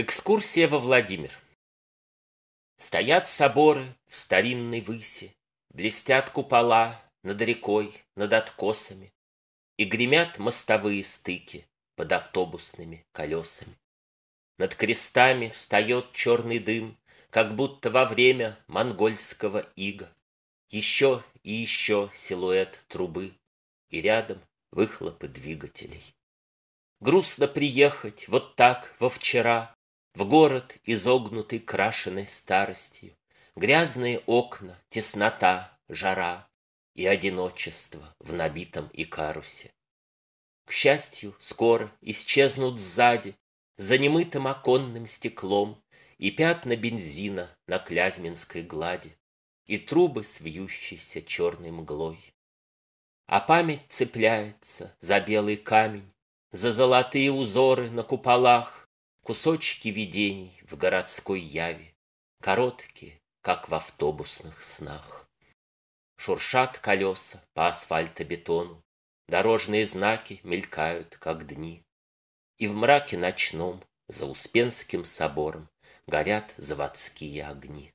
Экскурсия во Владимир. Стоят соборы в старинной выси, Блестят купола над рекой, над откосами, И гремят мостовые стыки под автобусными колесами. Над крестами встает черный дым, Как будто во время монгольского ига. Еще и еще силуэт трубы, И рядом выхлопы двигателей. Грустно приехать вот так во вчера, в город, изогнутый крашеной старостью, Грязные окна, теснота, жара И одиночество в набитом икарусе. К счастью, скоро исчезнут сзади За немытым оконным стеклом И пятна бензина на Клязьминской глади И трубы с вьющейся черной мглой. А память цепляется за белый камень, За золотые узоры на куполах, Кусочки видений в городской яве, Короткие, как в автобусных снах. Шуршат колеса по асфальтобетону, Дорожные знаки мелькают, как дни. И в мраке ночном за Успенским собором Горят заводские огни.